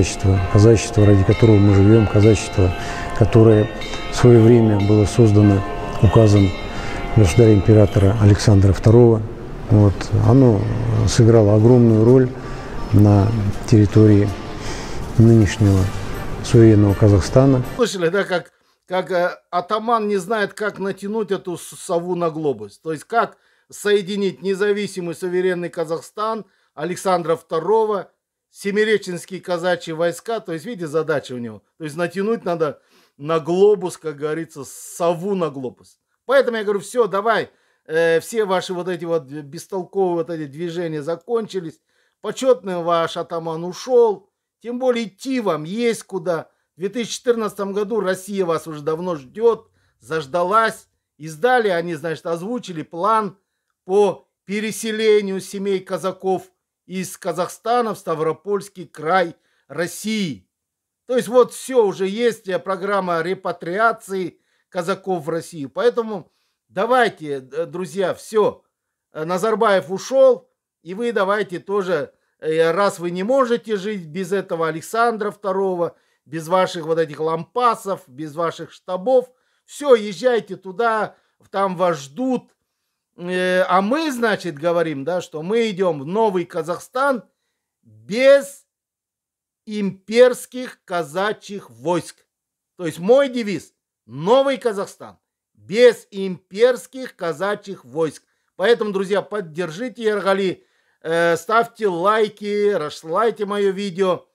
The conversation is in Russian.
Казачество, казачество, ради которого мы живем, казачество, которое в свое время было создано указом государя-императора Александра II, вот, оно сыграло огромную роль на территории нынешнего суверенного Казахстана. Слышали, да, как, как э, атаман не знает, как натянуть эту сову на глобус. То есть, как соединить независимый суверенный Казахстан Александра II семиреченские казачьи войска, то есть, видите, задача у него. То есть натянуть надо на глобус, как говорится, сову на глобус. Поэтому я говорю, все, давай, э, все ваши вот эти вот бестолковые вот эти движения закончились, почетный ваш атаман ушел, тем более идти вам есть куда. В 2014 году Россия вас уже давно ждет, заждалась, издали они, значит, озвучили план по переселению семей казаков – из Казахстана в Ставропольский край России. То есть вот все уже есть программа репатриации казаков в Россию. Поэтому давайте, э, друзья, все. Э, Назарбаев ушел, и вы давайте тоже, э, раз вы не можете жить без этого Александра II, без ваших вот этих лампасов, без ваших штабов, все, езжайте туда, там вас ждут – Э, а мы, значит, говорим, да, что мы идем в новый Казахстан без имперских казачьих войск. То есть мой девиз – новый Казахстан без имперских казачьих войск. Поэтому, друзья, поддержите Ергалиев э, ставьте лайки, расслайте мое видео.